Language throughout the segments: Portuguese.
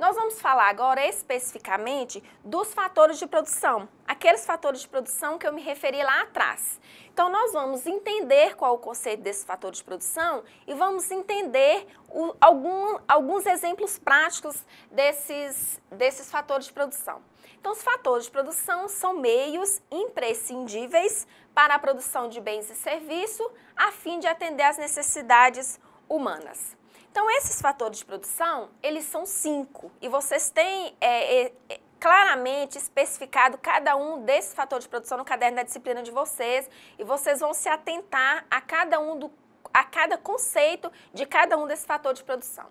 Nós vamos falar agora especificamente dos fatores de produção, aqueles fatores de produção que eu me referi lá atrás. Então, nós vamos entender qual é o conceito desse fator de produção e vamos entender o, algum, alguns exemplos práticos desses, desses fatores de produção. Então, os fatores de produção são meios imprescindíveis para a produção de bens e serviço a fim de atender às necessidades humanas. Então, esses fatores de produção, eles são cinco. E vocês têm é, é, é, claramente especificado cada um desses fatores de produção no caderno da disciplina de vocês. E vocês vão se atentar a cada um do, a cada conceito de cada um desses fatores de produção.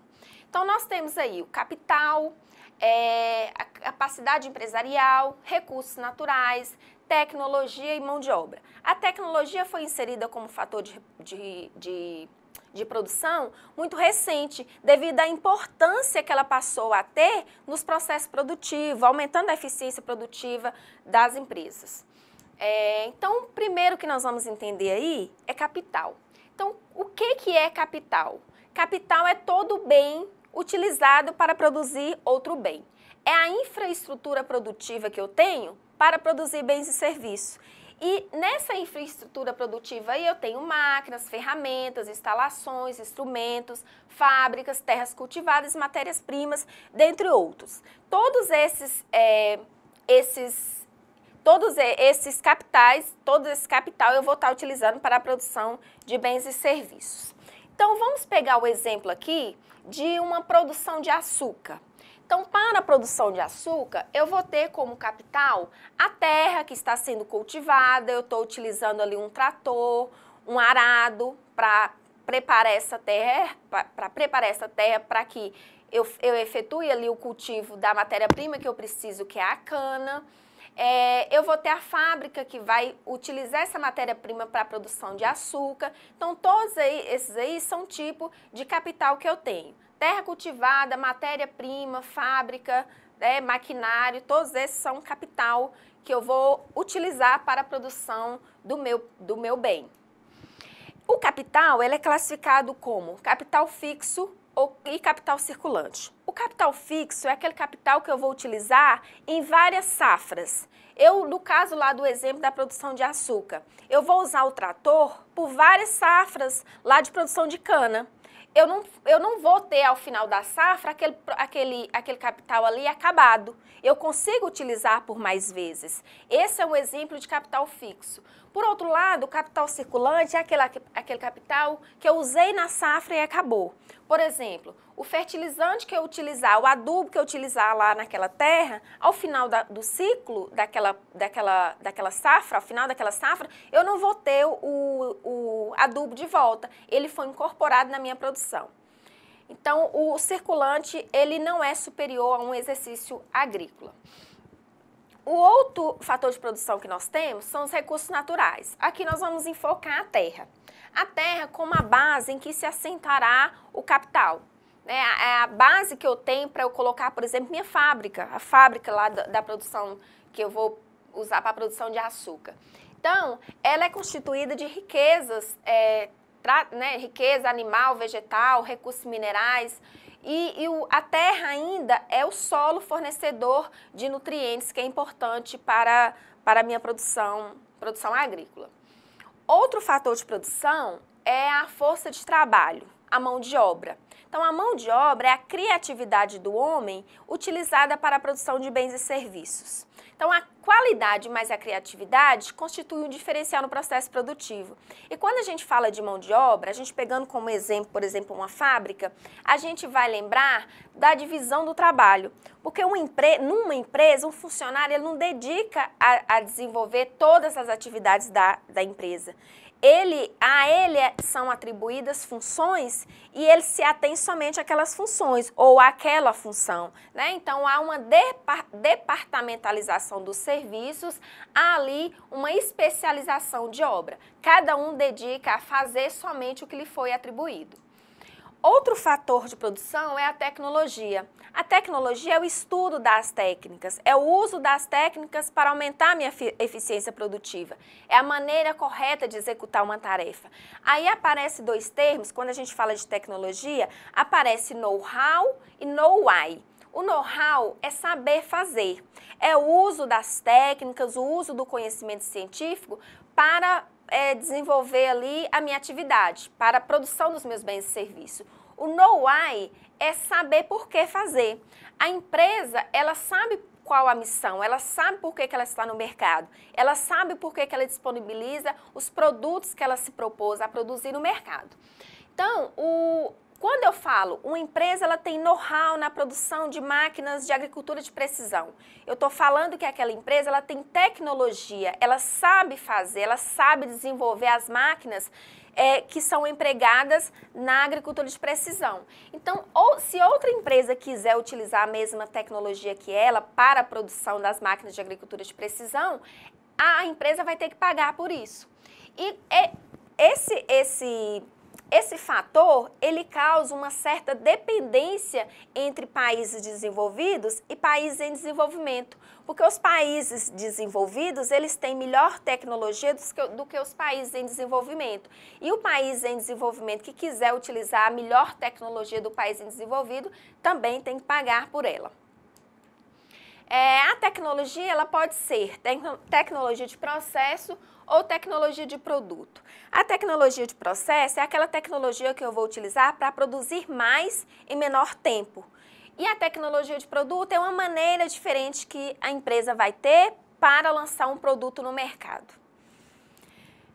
Então, nós temos aí o capital, é, a capacidade empresarial, recursos naturais, tecnologia e mão de obra. A tecnologia foi inserida como fator de, de, de de produção muito recente, devido à importância que ela passou a ter nos processos produtivos, aumentando a eficiência produtiva das empresas. É, então, o primeiro que nós vamos entender aí é capital. Então, o que, que é capital? Capital é todo bem utilizado para produzir outro bem. É a infraestrutura produtiva que eu tenho para produzir bens e serviços. E nessa infraestrutura produtiva aí eu tenho máquinas, ferramentas, instalações, instrumentos, fábricas, terras cultivadas, matérias-primas, dentre outros. Todos esses, é, esses, todos esses capitais, todo esse capital eu vou estar utilizando para a produção de bens e serviços. Então vamos pegar o exemplo aqui de uma produção de açúcar. Então, para a produção de açúcar, eu vou ter como capital a terra que está sendo cultivada, eu estou utilizando ali um trator, um arado para preparar essa terra, para preparar essa terra para que eu, eu efetue ali o cultivo da matéria-prima que eu preciso, que é a cana. É, eu vou ter a fábrica que vai utilizar essa matéria-prima para a produção de açúcar. Então, todos aí, esses aí são tipo de capital que eu tenho. Terra cultivada, matéria-prima, fábrica, né, maquinário, todos esses são capital que eu vou utilizar para a produção do meu, do meu bem. O capital ele é classificado como capital fixo e capital circulante. O capital fixo é aquele capital que eu vou utilizar em várias safras. Eu, no caso lá do exemplo da produção de açúcar, eu vou usar o trator por várias safras lá de produção de cana eu não, eu não vou ter ao final da safra aquele, aquele, aquele capital ali acabado. Eu consigo utilizar por mais vezes. Esse é um exemplo de capital fixo. Por outro lado, o capital circulante é aquele, aquele capital que eu usei na safra e acabou. Por exemplo, o fertilizante que eu utilizar, o adubo que eu utilizar lá naquela terra, ao final da, do ciclo daquela, daquela, daquela safra, ao final daquela safra, eu não vou ter o, o adubo de volta. Ele foi incorporado na minha produção. Então, o circulante, ele não é superior a um exercício agrícola. O outro fator de produção que nós temos são os recursos naturais. Aqui nós vamos enfocar a terra. A terra como a base em que se assentará o capital. Né? É a base que eu tenho para eu colocar, por exemplo, minha fábrica, a fábrica lá da, da produção que eu vou usar para a produção de açúcar. Então, ela é constituída de riquezas, é, tra, né, riqueza animal, vegetal, recursos minerais. E, e o, a terra ainda é o solo fornecedor de nutrientes, que é importante para, para a minha produção, produção agrícola. Outro fator de produção é a força de trabalho, a mão de obra. Então, a mão de obra é a criatividade do homem utilizada para a produção de bens e serviços. Então, a qualidade mais a criatividade constitui um diferencial no processo produtivo. E quando a gente fala de mão de obra, a gente pegando como exemplo, por exemplo, uma fábrica, a gente vai lembrar da divisão do trabalho. Porque uma empre numa empresa, um funcionário ele não dedica a, a desenvolver todas as atividades da, da empresa ele, a ele é, são atribuídas funções e ele se atém somente àquelas funções ou àquela função. Né? Então há uma departamentalização do serviço serviços, há ali uma especialização de obra. Cada um dedica a fazer somente o que lhe foi atribuído. Outro fator de produção é a tecnologia. A tecnologia é o estudo das técnicas, é o uso das técnicas para aumentar a minha eficiência produtiva, é a maneira correta de executar uma tarefa. Aí aparece dois termos, quando a gente fala de tecnologia, aparece know-how e know-why. O know-how é saber fazer, é o uso das técnicas, o uso do conhecimento científico para é, desenvolver ali a minha atividade, para a produção dos meus bens e serviços. O know-why é saber por que fazer. A empresa, ela sabe qual a missão, ela sabe por que, que ela está no mercado, ela sabe por que, que ela disponibiliza os produtos que ela se propôs a produzir no mercado. Então, o, quando eu falo uma empresa ela tem know-how na produção de máquinas de agricultura de precisão, eu estou falando que aquela empresa ela tem tecnologia, ela sabe fazer, ela sabe desenvolver as máquinas é, que são empregadas na agricultura de precisão. Então, ou, se outra empresa quiser utilizar a mesma tecnologia que ela para a produção das máquinas de agricultura de precisão, a empresa vai ter que pagar por isso. E, e é, esse, esse esse fator, ele causa uma certa dependência entre países desenvolvidos e países em desenvolvimento, porque os países desenvolvidos, eles têm melhor tecnologia do que, do que os países em desenvolvimento. E o país em desenvolvimento que quiser utilizar a melhor tecnologia do país em desenvolvido, também tem que pagar por ela. É, a tecnologia, ela pode ser tecnologia de processo ou tecnologia de produto. A tecnologia de processo é aquela tecnologia que eu vou utilizar para produzir mais em menor tempo. E a tecnologia de produto é uma maneira diferente que a empresa vai ter para lançar um produto no mercado.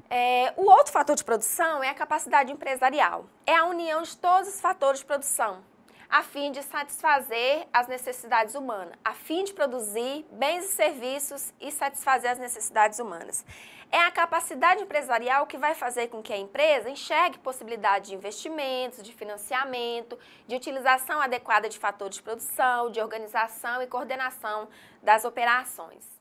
É, o outro fator de produção é a capacidade empresarial. É a união de todos os fatores de produção, a fim de satisfazer as necessidades humanas, a fim de produzir bens e serviços e satisfazer as necessidades humanas. É a capacidade empresarial que vai fazer com que a empresa enxergue possibilidade de investimentos, de financiamento, de utilização adequada de fatores de produção, de organização e coordenação das operações.